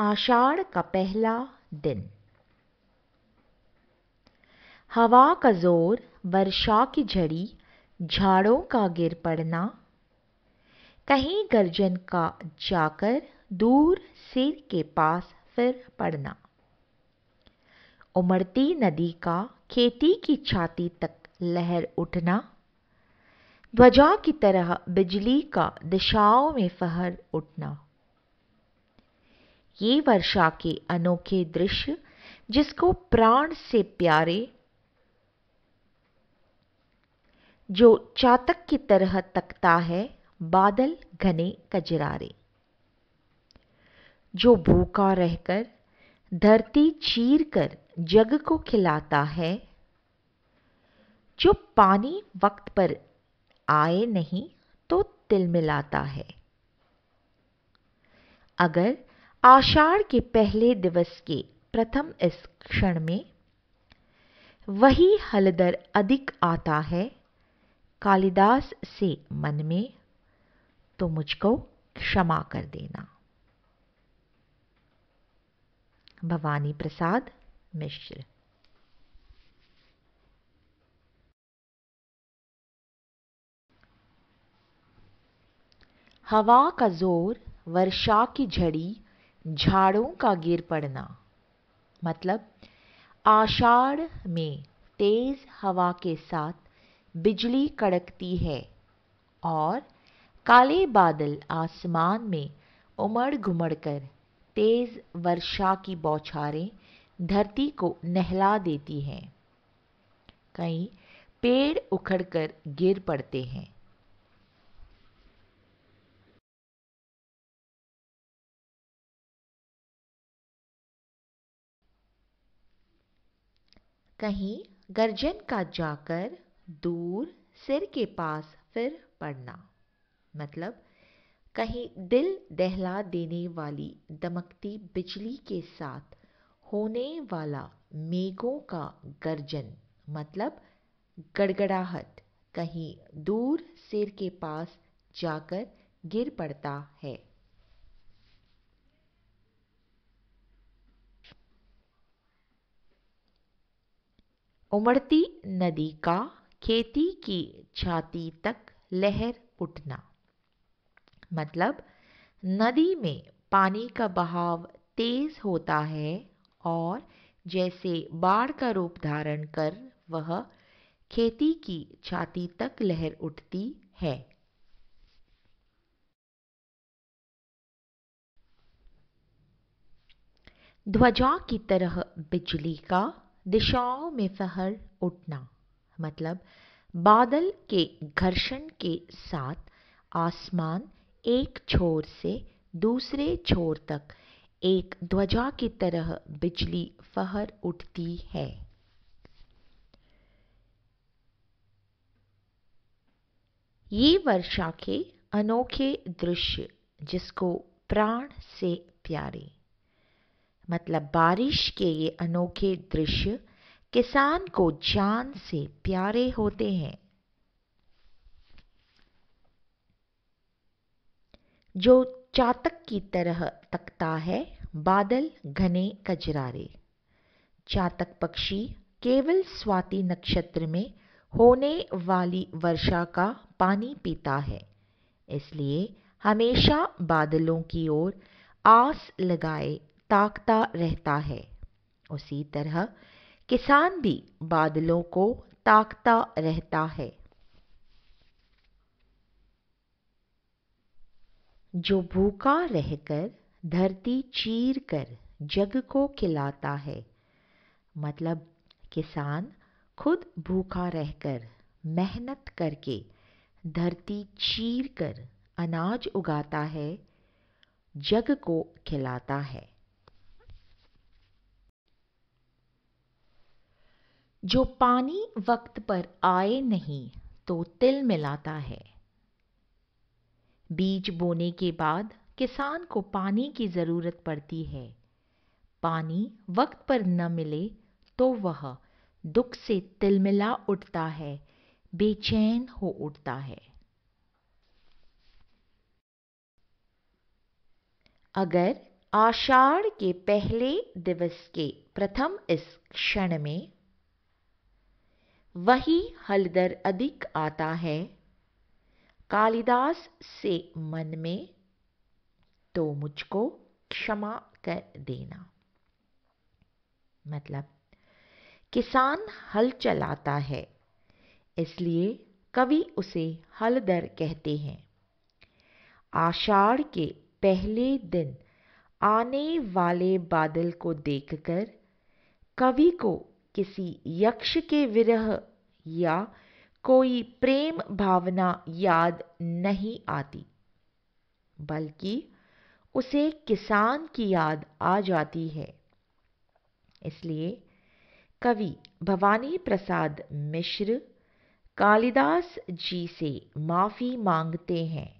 आषाढ़ का पहला दिन हवा का जोर वर्षा की झड़ी झाड़ों का गिर पड़ना कहीं गर्जन का जाकर दूर सिर के पास फिर पड़ना उमड़ती नदी का खेती की छाती तक लहर उठना ध्वजा की तरह बिजली का दिशाओं में फहर उठना ये वर्षा के अनोखे दृश्य जिसको प्राण से प्यारे जो चातक की तरह तकता है बादल घने कजरारे जो भूखा रहकर धरती चीर कर जग को खिलाता है जो पानी वक्त पर आए नहीं तो तिल मिलाता है अगर आषाढ़ के पहले दिवस के प्रथम इस क्षण में वही हलदर अधिक आता है कालिदास से मन में तो मुझको क्षमा कर देना भवानी प्रसाद मिश्र हवा का जोर वर्षा की झड़ी झाड़ों का गिर पड़ना मतलब आषाढ़ में तेज हवा के साथ बिजली कड़कती है और काले बादल आसमान में उमड़ घुमड़ कर तेज वर्षा की बौछारें धरती को नहला देती हैं कई पेड़ उखड़कर गिर पड़ते हैं कहीं गर्जन का जाकर दूर सिर के पास फिर पड़ना मतलब कहीं दिल दहला देने वाली दमकती बिजली के साथ होने वाला मेघों का गर्जन मतलब गड़गड़ाहट कहीं दूर सिर के पास जाकर गिर पड़ता है उमड़ती नदी का खेती की छाती तक लहर उठना मतलब नदी में पानी का बहाव तेज होता है और जैसे बाढ़ का रूप धारण कर वह खेती की छाती तक लहर उठती है ध्वजा की तरह बिजली का दिशाओं में फहर उठना मतलब बादल के घर्षण के साथ आसमान एक छोर से दूसरे छोर तक एक ध्वजा की तरह बिजली फहर उठती है ये वर्षा के अनोखे दृश्य जिसको प्राण से प्यारे मतलब बारिश के ये अनोखे दृश्य किसान को जान से प्यारे होते हैं जो चातक की तरह तकता है बादल घने कजरारे चातक पक्षी केवल स्वाति नक्षत्र में होने वाली वर्षा का पानी पीता है इसलिए हमेशा बादलों की ओर आस लगाए ताकता रहता है उसी तरह किसान भी बादलों को ताकता रहता है जो भूखा रहकर धरती चीर कर जग को खिलाता है मतलब किसान खुद भूखा रहकर मेहनत करके धरती चीर कर अनाज उगाता है जग को खिलाता है जो पानी वक्त पर आए नहीं तो तिल मिलाता है बीज बोने के बाद किसान को पानी की ज़रूरत पड़ती है पानी वक्त पर न मिले तो वह दुख से तिलमिला उठता है बेचैन हो उठता है अगर आषाढ़ के पहले दिवस के प्रथम इस क्षण में वही हलदर अधिक आता है कालिदास से मन में तो मुझको क्षमा कर देना मतलब किसान हल चलाता है इसलिए कवि उसे हलदर कहते हैं आषाढ़ के पहले दिन आने वाले बादल को देखकर कवि को किसी यक्ष के विरह या कोई प्रेम भावना याद नहीं आती बल्कि उसे किसान की याद आ जाती है इसलिए कवि भवानी प्रसाद मिश्र कालिदास जी से माफ़ी मांगते हैं